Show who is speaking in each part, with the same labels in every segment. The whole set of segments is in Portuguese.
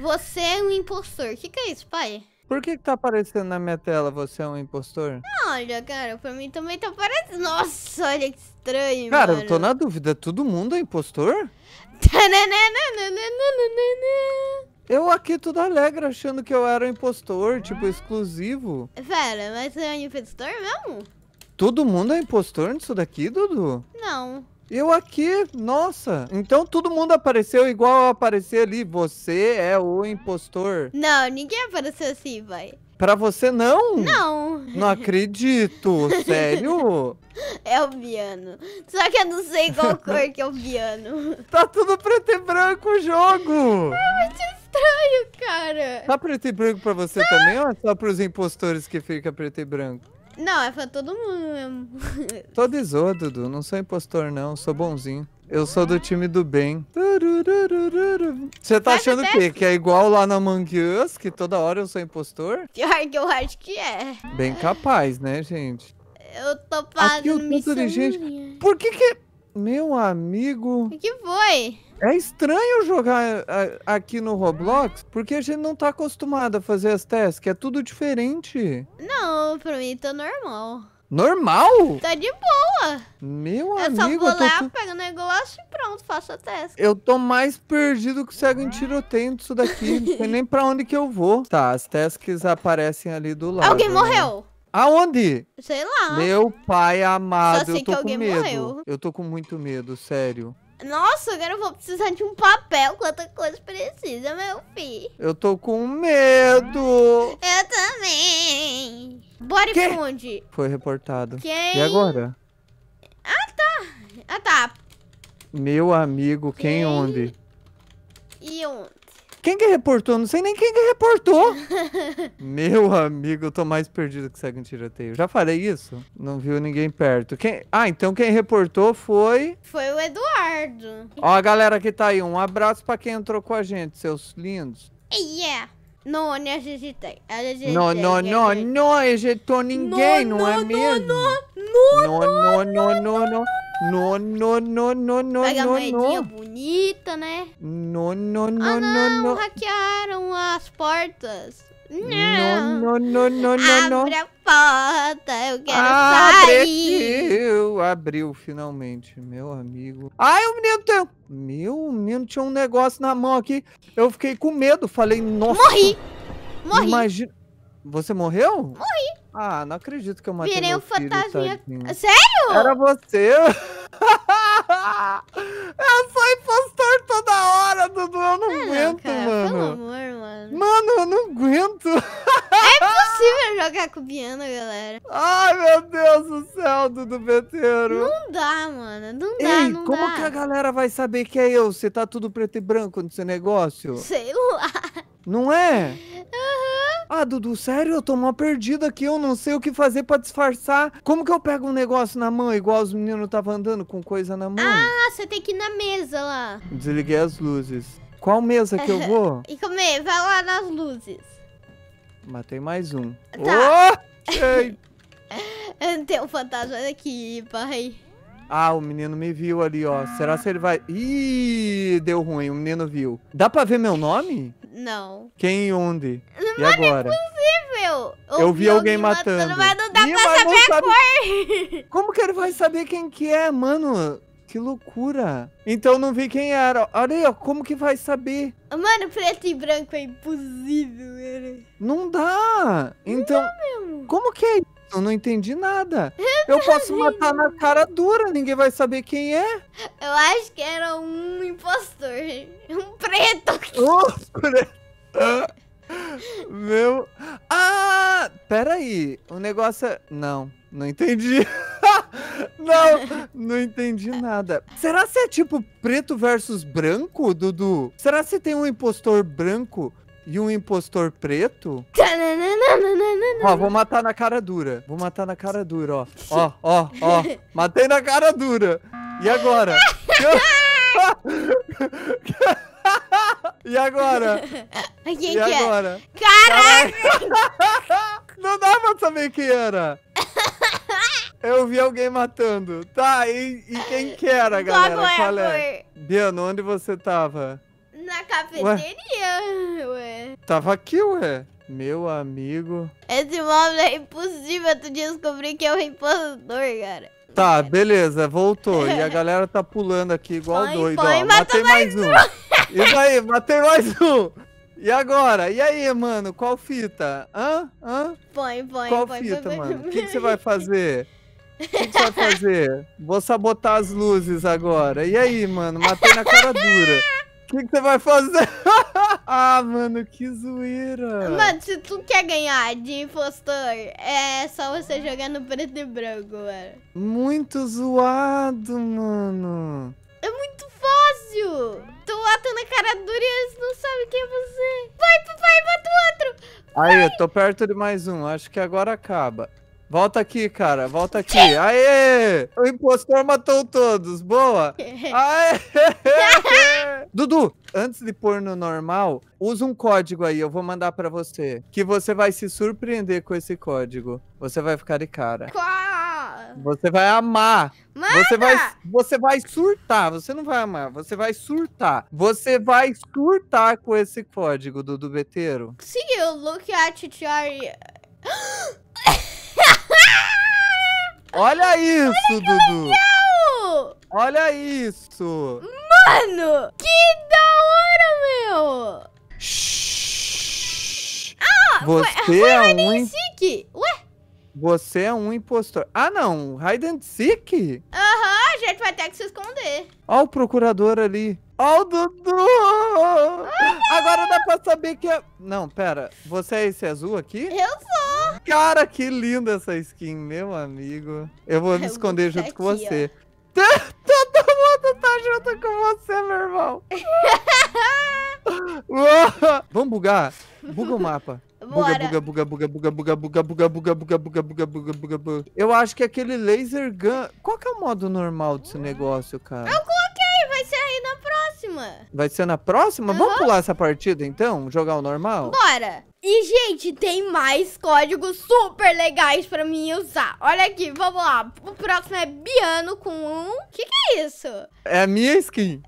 Speaker 1: Você é um impostor. O que, que é isso, pai?
Speaker 2: Por que, que tá aparecendo na minha tela você é um impostor?
Speaker 1: Olha, cara, pra mim também tá aparecendo. Nossa, olha que estranho. Cara, mano. eu tô na
Speaker 2: dúvida. Todo mundo é impostor? Eu aqui tudo alegre, achando que eu era um impostor, tipo, exclusivo.
Speaker 1: Pera, mas você é um impostor mesmo?
Speaker 2: Todo mundo é impostor nisso daqui, Dudu? Não. Eu aqui, nossa. Então todo mundo apareceu igual eu apareci ali. Você é o impostor.
Speaker 1: Não, ninguém apareceu assim, vai.
Speaker 2: Pra você não?
Speaker 1: Não. Não
Speaker 2: acredito, sério?
Speaker 1: É o viano. Só que eu não sei qual cor que é o viano.
Speaker 2: Tá tudo preto e branco o jogo.
Speaker 1: É muito estranho, cara.
Speaker 2: Tá preto e branco pra você também ou é só pros impostores que fica preto e branco?
Speaker 1: Não, é pra todo mundo mesmo.
Speaker 2: Tô desoa, Dudu. Não sou impostor, não. Sou bonzinho. Eu sou do time do bem. Você tá achando o quê? Que é igual lá na Among que toda hora eu sou impostor?
Speaker 1: Pior que eu acho que é. Bem
Speaker 2: capaz, né, gente?
Speaker 1: Eu tô fazendo Aqui eu tô missão. Gente.
Speaker 2: Por que que... É meu amigo... O que
Speaker 1: foi?
Speaker 2: É estranho jogar aqui no Roblox, porque a gente não tá acostumado a fazer as tasks, é tudo diferente.
Speaker 1: Não, pra mim tá normal.
Speaker 2: Normal? Tá de boa. Meu eu amigo, só vou eu vou lá,
Speaker 1: pego o negócio e pronto, faço a testa. Eu
Speaker 2: tô mais perdido que cego em tiroteio disso daqui. não sei nem pra onde que eu vou. Tá, as tasks aparecem ali do lado. Alguém né? morreu. Aonde? Sei lá. Meu pai amado, Só sei eu tô que alguém com medo. Morreu. Eu tô com muito medo, sério.
Speaker 1: Nossa, agora eu vou precisar de um papel. Quanta coisa precisa, meu filho.
Speaker 2: Eu tô com medo. Eu
Speaker 1: também. Bora onde?
Speaker 2: Foi reportado. Quem? E agora?
Speaker 1: Ah, tá. Ah, tá.
Speaker 2: Meu amigo, quem, quem onde? Quem que reportou? Não sei nem quem que reportou. Meu amigo, eu tô mais perdido que segue um tiroteio. Já falei isso? Não viu ninguém perto. Quem... Ah, então quem reportou foi...
Speaker 1: Foi o Eduardo.
Speaker 2: Ó, a galera que tá aí, um abraço pra quem entrou com a gente, seus lindos.
Speaker 1: Yeah. Não, não agitei. Não, não,
Speaker 2: não, não agitou ninguém, não, não é mesmo? Não, não, não, não, não, não. não, não, não. No, no, no, no, no, Pega no, a moedinha no.
Speaker 1: bonita, né?
Speaker 2: No, no, no, ah, não, no, no.
Speaker 1: hackearam as portas.
Speaker 2: Não. não, não, não, não. Abre a
Speaker 1: porta, eu quero sair.
Speaker 2: Abriu, abriu finalmente, meu amigo. Ai, o menino tem... Meu, o menino tinha um negócio na mão aqui. Eu fiquei com medo, falei, nossa. Morri, morri. Imagina... Você morreu? Morri. Ah, não acredito que eu matei Virei um fantasminha. Tadinho. Sério? Era você? eu sou impostor toda hora, Dudu. Eu não ah, aguento, cara, mano. Pelo amor, mano. Mano, eu não aguento. é impossível jogar com o galera. Ai, meu Deus do céu, Dudu Beteiro.
Speaker 1: Não dá, mano. Não dá, Ei, não como dá. que a
Speaker 2: galera vai saber que é eu? Você tá tudo preto e branco no seu negócio? Sei lá. Não é? Aham. Uhum. Ah, Dudu, sério, eu tô mó perdido aqui, eu não sei o que fazer para disfarçar. Como que eu pego um negócio na mão, igual os meninos estavam andando com coisa na mão? Ah,
Speaker 1: você tem que ir na mesa lá.
Speaker 2: Desliguei as luzes. Qual mesa que eu vou? e
Speaker 1: come, vai lá nas luzes.
Speaker 2: Matei mais um. Tá.
Speaker 1: Oh! Ei! Tem um fantasma aqui, pai.
Speaker 2: Ah, o menino me viu ali, ó. Será que ele vai... Ih, deu ruim, o menino viu. Dá pra ver meu nome? Não. Quem e onde? E Mano, é agora? impossível.
Speaker 1: Eu, eu vi alguém, alguém matando. matando. Mas não dá pra saber a sabe...
Speaker 2: cor. Como que ele vai saber quem que é, mano? Que loucura. Então não vi quem era. Olha aí, ó, como que vai saber?
Speaker 1: Mano, preto e branco é impossível.
Speaker 2: Não dá. Então, não como que é isso? Eu não entendi nada. Eu, eu posso matar na cara dura, ninguém vai saber quem é.
Speaker 1: Eu acho que era um impostor preto!
Speaker 2: Meu. Ah! Peraí. O negócio é. Não, não entendi. não, não entendi nada. Será se é tipo preto versus branco, Dudu? Será se tem um impostor branco e um impostor preto? ó, vou matar na cara dura. Vou matar na cara dura, ó. Ó, ó, ó. Matei na cara dura. E agora? e agora?
Speaker 1: Quem e que é agora? É?
Speaker 2: Caraca! Não dava pra saber quem era. Eu vi alguém matando. Tá, e, e quem que era, galera? Qual, é, Qual é? Foi? Diana, onde você tava?
Speaker 1: Na cafeteria, ué. ué.
Speaker 2: Tava aqui, ué. Meu amigo.
Speaker 1: Esse móvel é impossível tu descobrir que é o um impostor, cara.
Speaker 2: Tá, beleza, voltou. E a galera tá pulando aqui igual põe, doido, põe, ó. Matei mais, mais um. E daí, matei mais um. E agora? E aí, mano, qual fita? Hã?
Speaker 1: Hã? Põe, põe, Qual põe, fita, põe, mano? O que, você
Speaker 2: vai fazer? O que, você vai fazer? Vou sabotar as luzes agora. E aí, mano? Matei na cara dura. O que, que você vai fazer? ah, mano, que zoeira. Mano,
Speaker 1: se tu quer ganhar de impostor, é só você jogar no preto e branco, mano.
Speaker 2: Muito zoado, mano.
Speaker 1: É muito fácil tu ata na cara dura e eles não sabem quem é você. Vai, papai, mata o outro.
Speaker 2: Vai. Aí, eu tô perto de mais um. Acho que agora acaba. Volta aqui, cara. Volta aqui. Aê! O impostor matou todos. Boa! É. Aê! Dudu, antes de pôr no normal, usa um código aí. Eu vou mandar pra você. Que você vai se surpreender com esse código. Você vai ficar de cara. Qual? Você vai amar. Manda! Você vai, você vai surtar. Você não vai amar, você vai surtar. Você vai surtar com esse código do, do beteiro.
Speaker 1: Sim, you, look at your...
Speaker 2: Olha isso, Olha Dudu! Legal. Olha isso! Mano,
Speaker 1: que da hora, meu! Shhh.
Speaker 2: Ah, você foi, foi é um...
Speaker 1: Sick.
Speaker 2: Você é um impostor. Ah, não. Hide and seek?
Speaker 1: Aham, uhum, a gente vai ter que se esconder.
Speaker 2: Ó o procurador ali. Ó o Dudu! Ah, Agora dá pra saber que é... Não, pera. Você é esse azul aqui?
Speaker 1: Eu sou.
Speaker 2: Cara, que linda essa skin, meu amigo. Eu vou me eu esconder vou junto aqui, com você. Todo mundo tá junto com você, meu irmão. Vamos bugar? Buga o mapa. Buga, buga, buga, buga, buga, buga, buga, buga, buga, buga, buga, buga, buga, buga. Eu acho que aquele laser gun. Qual que é o modo normal desse negócio, cara? Eu
Speaker 1: coloquei, vai ser aí na próxima.
Speaker 2: Vai ser na próxima? Vamos pular essa partida então? Jogar o normal?
Speaker 1: Bora! E, gente, tem mais códigos super legais pra mim usar. Olha aqui, vamos lá. O próximo é Biano com um... Que que é isso?
Speaker 2: É a minha skin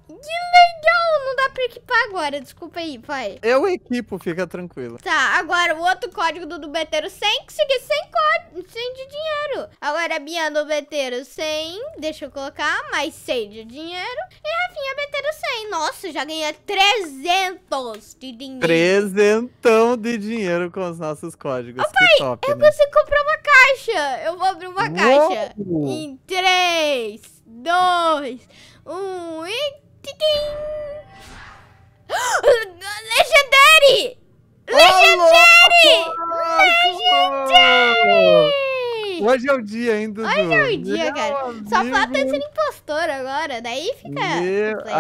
Speaker 1: pra equipar agora, desculpa aí, pai.
Speaker 2: Eu é equipo, fica tranquilo.
Speaker 1: Tá, agora o outro código do Nubeteiro 100, que sem código, sem de dinheiro. Agora a Bia Nubeteiro 100, deixa eu colocar, mais 100 de dinheiro. E a Rafinha Beteiro 100. Nossa, já ganhei 300 de dinheiro.
Speaker 2: Trezentão de dinheiro com os nossos códigos. Ô, pai, top, eu né? consigo
Speaker 1: comprar uma caixa. Eu vou abrir uma Uou. caixa. Em 3, 2, 1 e... Tiquim! Legendary!
Speaker 2: Legendary!
Speaker 1: Legendary! Hoje
Speaker 2: é o dia, hein, Dudu? Hoje é o dia, Meu é
Speaker 1: cara. Amigo. Só falta ser impostor agora, daí fica...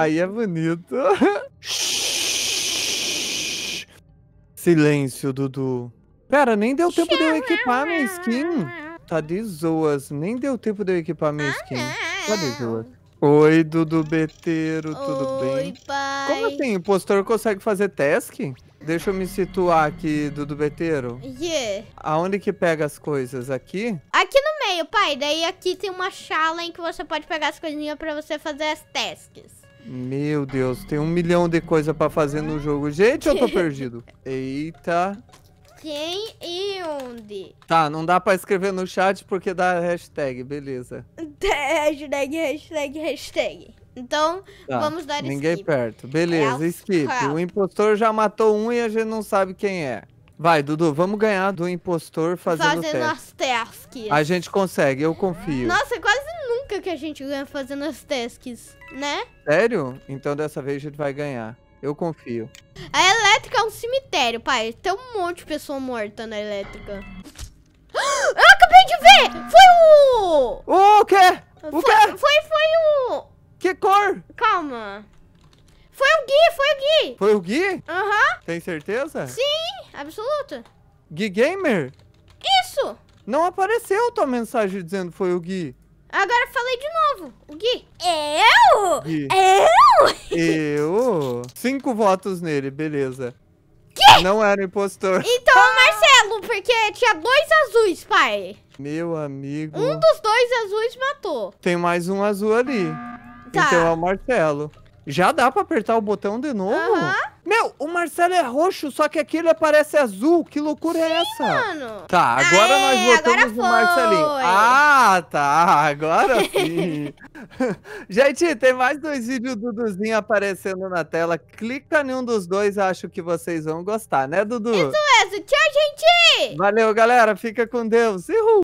Speaker 2: Aí é bonito. Silêncio, Dudu. Pera, nem deu tempo de eu equipar minha skin. Tá de zoas. Nem deu tempo de eu equipar minha ah, skin. Tá de zoas. Oi, Dudu Beteiro, tudo Oi, bem? Oi, pai. Como assim? O impostor consegue fazer task? Deixa eu me situar aqui, Dudu Beteiro.
Speaker 1: Yeah.
Speaker 2: Aonde que pega as coisas? Aqui?
Speaker 1: Aqui no meio, pai. Daí aqui tem uma chala em que você pode pegar as coisinhas pra você fazer as tasks.
Speaker 2: Meu Deus, tem um milhão de coisa pra fazer no jogo. Gente, eu tô perdido. Eita
Speaker 1: quem e onde.
Speaker 2: Tá, não dá pra escrever no chat porque dá hashtag, beleza.
Speaker 1: hashtag, hashtag, hashtag. Então, tá, vamos dar
Speaker 2: Ninguém perto. Beleza, é skip. O impostor já matou um e a gente não sabe quem é. Vai, Dudu, vamos ganhar do impostor fazendo, fazendo as
Speaker 1: tasks. A gente
Speaker 2: consegue, eu confio. Nossa,
Speaker 1: é quase nunca que a gente ganha fazendo as tasks, né?
Speaker 2: Sério? Então dessa vez a gente vai ganhar. Eu confio.
Speaker 1: A elétrica é um cemitério, pai. Tem um monte de pessoa morta na elétrica. Eu acabei de ver! Foi o... O quê? O foi, quê? Foi, foi o... Que cor? Calma. Foi o Gui, foi o Gui. Foi
Speaker 2: o Gui? Aham. Uhum. Tem certeza?
Speaker 1: Sim, absoluta.
Speaker 2: Gui Gamer? Isso. Não apareceu tua mensagem dizendo foi o Gui.
Speaker 1: Agora falei de novo. O Gui. Eu? Gui. Eu?
Speaker 2: Eu? Cinco votos nele, beleza. Que? Não era impostor.
Speaker 1: Então ah. Marcelo, porque tinha dois azuis, pai.
Speaker 2: Meu amigo. Um dos
Speaker 1: dois azuis matou.
Speaker 2: Tem mais um azul ali. Tá. Então é o Marcelo. Já dá pra apertar o botão de novo? Aham. Meu, o Marcelo é roxo, só que aqui ele é, aparece azul. Que loucura é Sim, é essa? Mano. Tá, agora Aê, nós votamos o Marcelinho. Ah, tá. Agora sim. Gente, tem mais dois vídeos do Duduzinho aparecendo na tela. Clica em um dos dois, acho que vocês vão gostar, né, Dudu? Isso
Speaker 1: mesmo. Tchau, gente!
Speaker 2: Valeu, galera. Fica com Deus. Uhul.